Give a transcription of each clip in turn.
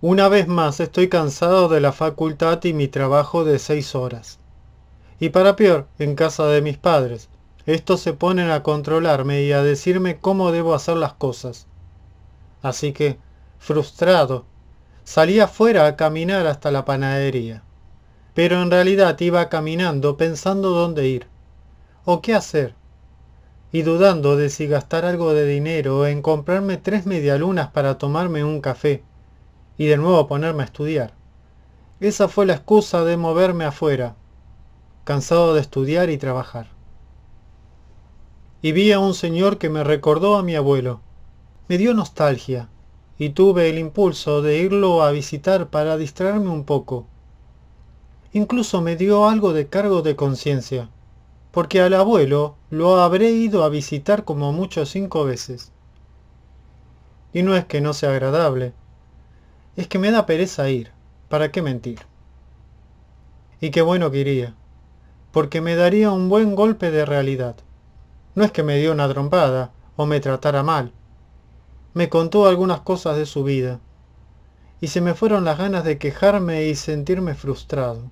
Una vez más estoy cansado de la facultad y mi trabajo de seis horas. Y para peor, en casa de mis padres. Estos se ponen a controlarme y a decirme cómo debo hacer las cosas. Así que, frustrado, salí afuera a caminar hasta la panadería. Pero en realidad iba caminando pensando dónde ir, o qué hacer, y dudando de si gastar algo de dinero en comprarme tres medialunas para tomarme un café y de nuevo ponerme a estudiar. Esa fue la excusa de moverme afuera, cansado de estudiar y trabajar. Y vi a un señor que me recordó a mi abuelo. Me dio nostalgia y tuve el impulso de irlo a visitar para distraerme un poco. Incluso me dio algo de cargo de conciencia, porque al abuelo lo habré ido a visitar como mucho cinco veces. Y no es que no sea agradable, es que me da pereza ir. ¿Para qué mentir? Y qué bueno que iría. Porque me daría un buen golpe de realidad. No es que me dio una trompada o me tratara mal. Me contó algunas cosas de su vida. Y se me fueron las ganas de quejarme y sentirme frustrado.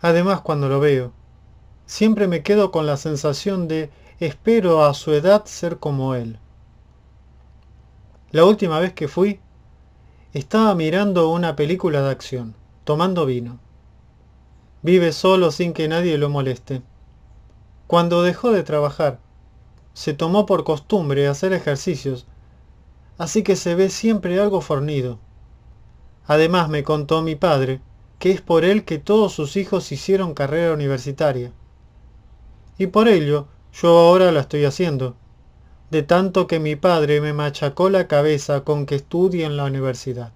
Además, cuando lo veo, siempre me quedo con la sensación de espero a su edad ser como él. La última vez que fui, estaba mirando una película de acción, tomando vino. Vive solo sin que nadie lo moleste. Cuando dejó de trabajar, se tomó por costumbre hacer ejercicios, así que se ve siempre algo fornido. Además me contó mi padre que es por él que todos sus hijos hicieron carrera universitaria. Y por ello yo ahora la estoy haciendo de tanto que mi padre me machacó la cabeza con que estudie en la universidad.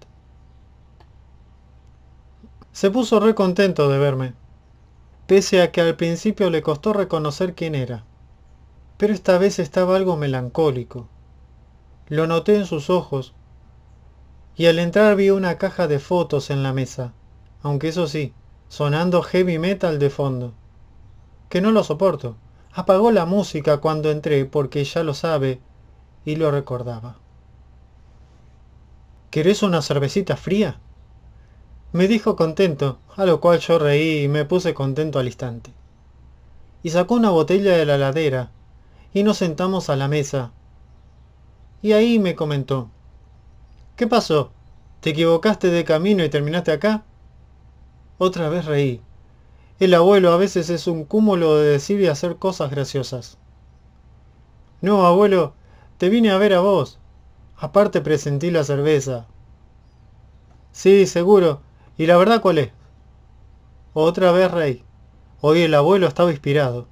Se puso re contento de verme, pese a que al principio le costó reconocer quién era. Pero esta vez estaba algo melancólico. Lo noté en sus ojos, y al entrar vi una caja de fotos en la mesa, aunque eso sí, sonando heavy metal de fondo, que no lo soporto. Apagó la música cuando entré porque ya lo sabe y lo recordaba. ¿Querés una cervecita fría? Me dijo contento, a lo cual yo reí y me puse contento al instante. Y sacó una botella de la ladera y nos sentamos a la mesa. Y ahí me comentó. ¿Qué pasó? ¿Te equivocaste de camino y terminaste acá? Otra vez reí. El abuelo a veces es un cúmulo de decir y hacer cosas graciosas. No, abuelo, te vine a ver a vos. Aparte presentí la cerveza. Sí, seguro. ¿Y la verdad cuál es? Otra vez, Rey. Hoy el abuelo estaba inspirado.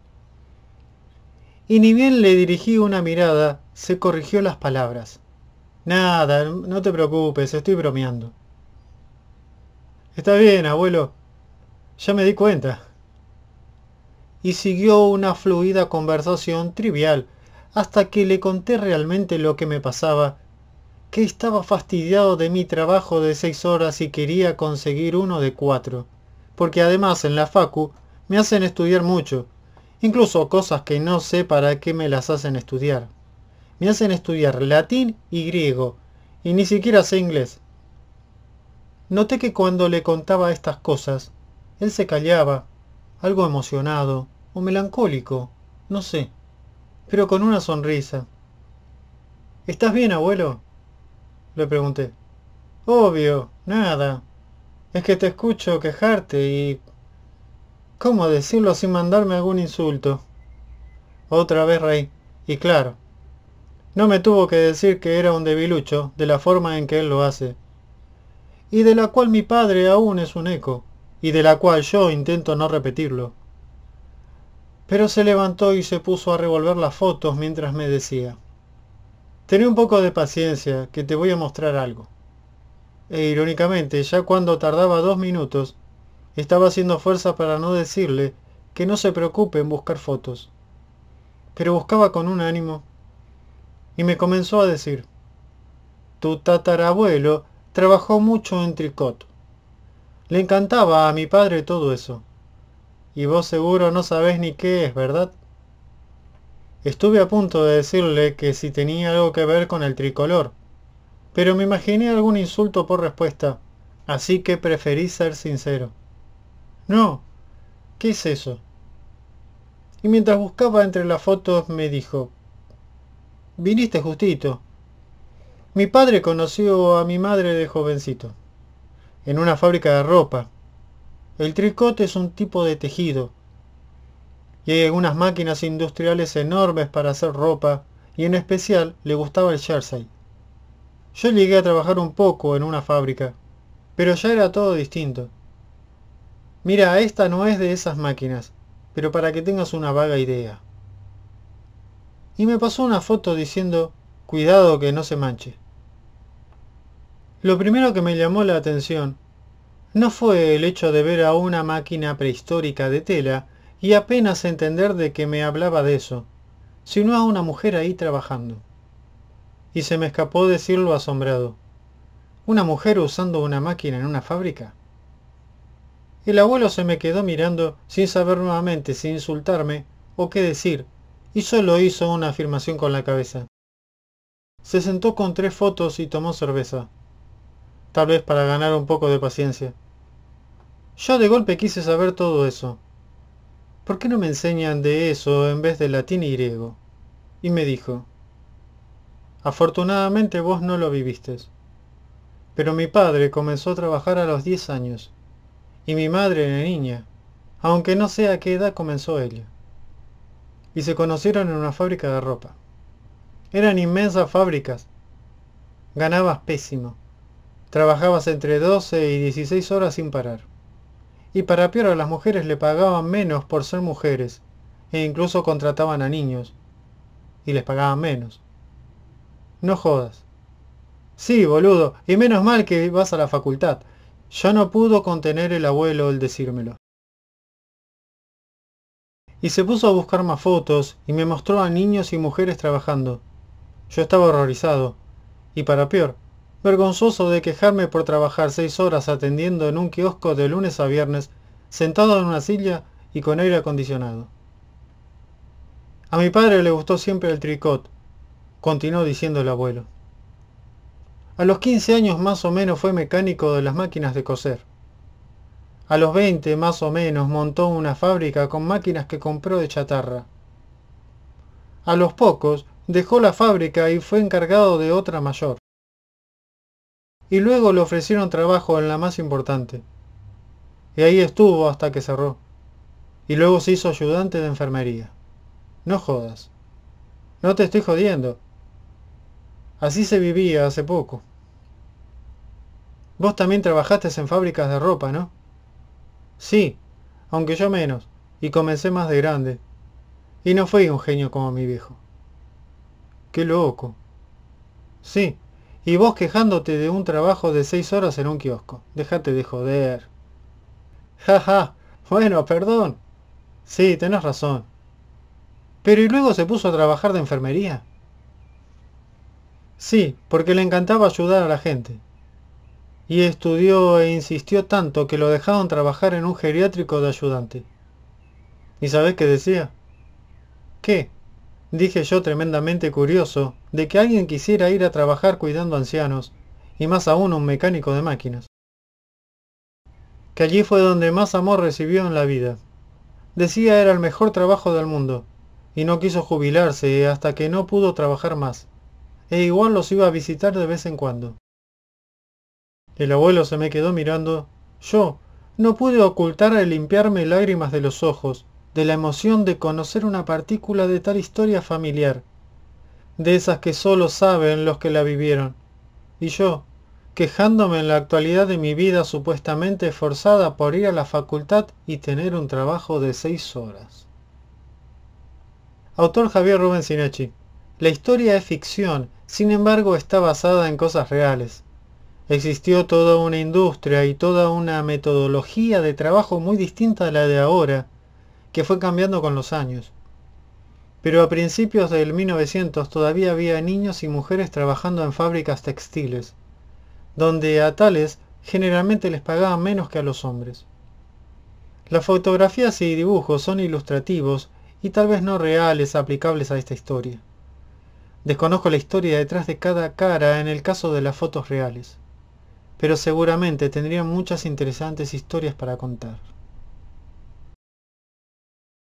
Y ni bien le dirigí una mirada, se corrigió las palabras. Nada, no te preocupes, estoy bromeando. Está bien, abuelo, ya me di cuenta. Y siguió una fluida conversación trivial hasta que le conté realmente lo que me pasaba, que estaba fastidiado de mi trabajo de seis horas y quería conseguir uno de cuatro, porque además en la facu me hacen estudiar mucho, incluso cosas que no sé para qué me las hacen estudiar. Me hacen estudiar latín y griego, y ni siquiera sé inglés. Noté que cuando le contaba estas cosas, él se callaba, algo emocionado o melancólico, no sé, pero con una sonrisa. ¿Estás bien, abuelo? Le pregunté. Obvio, nada. Es que te escucho quejarte y... ¿Cómo decirlo sin mandarme algún insulto? Otra vez reí, y claro, no me tuvo que decir que era un debilucho de la forma en que él lo hace, y de la cual mi padre aún es un eco y de la cual yo intento no repetirlo. Pero se levantó y se puso a revolver las fotos mientras me decía, Tené un poco de paciencia, que te voy a mostrar algo. E irónicamente, ya cuando tardaba dos minutos, estaba haciendo fuerza para no decirle que no se preocupe en buscar fotos. Pero buscaba con un ánimo. Y me comenzó a decir, tu tatarabuelo trabajó mucho en tricot le encantaba a mi padre todo eso. Y vos seguro no sabés ni qué es, ¿verdad? Estuve a punto de decirle que si tenía algo que ver con el tricolor, pero me imaginé algún insulto por respuesta, así que preferí ser sincero. No, ¿qué es eso? Y mientras buscaba entre las fotos me dijo, viniste justito. Mi padre conoció a mi madre de jovencito en una fábrica de ropa. El tricote es un tipo de tejido. Y hay algunas máquinas industriales enormes para hacer ropa, y en especial le gustaba el jersey. Yo llegué a trabajar un poco en una fábrica, pero ya era todo distinto. Mira, esta no es de esas máquinas, pero para que tengas una vaga idea. Y me pasó una foto diciendo, cuidado que no se manche. Lo primero que me llamó la atención no fue el hecho de ver a una máquina prehistórica de tela y apenas entender de que me hablaba de eso, sino a una mujer ahí trabajando. Y se me escapó decirlo asombrado. ¿Una mujer usando una máquina en una fábrica? El abuelo se me quedó mirando sin saber nuevamente si insultarme o qué decir, y solo hizo una afirmación con la cabeza. Se sentó con tres fotos y tomó cerveza tal vez para ganar un poco de paciencia. Yo de golpe quise saber todo eso. ¿Por qué no me enseñan de eso en vez de latín y griego? Y me dijo, afortunadamente vos no lo viviste. Pero mi padre comenzó a trabajar a los 10 años, y mi madre era niña, aunque no sé a qué edad comenzó ella. Y se conocieron en una fábrica de ropa. Eran inmensas fábricas. Ganabas pésimo Trabajabas entre 12 y 16 horas sin parar. Y para peor a las mujeres le pagaban menos por ser mujeres, e incluso contrataban a niños, y les pagaban menos. No jodas. Sí, boludo, y menos mal que vas a la facultad. Ya no pudo contener el abuelo el decírmelo y se puso a buscar más fotos y me mostró a niños y mujeres trabajando. Yo estaba horrorizado. Y para peor, vergonzoso de quejarme por trabajar seis horas atendiendo en un kiosco de lunes a viernes, sentado en una silla y con aire acondicionado. A mi padre le gustó siempre el tricot, continuó diciendo el abuelo. A los 15 años más o menos fue mecánico de las máquinas de coser. A los 20 más o menos montó una fábrica con máquinas que compró de chatarra. A los pocos dejó la fábrica y fue encargado de otra mayor y luego le ofrecieron trabajo en la más importante. Y ahí estuvo hasta que cerró. Y luego se hizo ayudante de enfermería. No jodas. No te estoy jodiendo. Así se vivía hace poco. Vos también trabajaste en fábricas de ropa, ¿no? Sí, aunque yo menos, y comencé más de grande. Y no fui un genio como mi viejo. Qué loco. Sí, y vos quejándote de un trabajo de seis horas en un kiosco. Déjate de joder. Jaja. Ja. Bueno, perdón. Sí, tenés razón. Pero ¿y luego se puso a trabajar de enfermería? Sí, porque le encantaba ayudar a la gente. Y estudió e insistió tanto que lo dejaron trabajar en un geriátrico de ayudante. ¿Y sabés qué decía? ¿Qué? dije yo tremendamente curioso de que alguien quisiera ir a trabajar cuidando ancianos, y más aún un mecánico de máquinas. Que allí fue donde más amor recibió en la vida. Decía era el mejor trabajo del mundo, y no quiso jubilarse hasta que no pudo trabajar más, e igual los iba a visitar de vez en cuando. El abuelo se me quedó mirando. Yo no pude ocultar el limpiarme lágrimas de los ojos de la emoción de conocer una partícula de tal historia familiar, de esas que solo saben los que la vivieron. Y yo, quejándome en la actualidad de mi vida supuestamente forzada por ir a la facultad y tener un trabajo de seis horas. Autor Javier Rubén Sinechi. La historia es ficción, sin embargo está basada en cosas reales. Existió toda una industria y toda una metodología de trabajo muy distinta a la de ahora, que fue cambiando con los años. Pero a principios del 1900 todavía había niños y mujeres trabajando en fábricas textiles, donde a tales generalmente les pagaban menos que a los hombres. Las fotografías y dibujos son ilustrativos y tal vez no reales aplicables a esta historia. Desconozco la historia detrás de cada cara en el caso de las fotos reales, pero seguramente tendrían muchas interesantes historias para contar.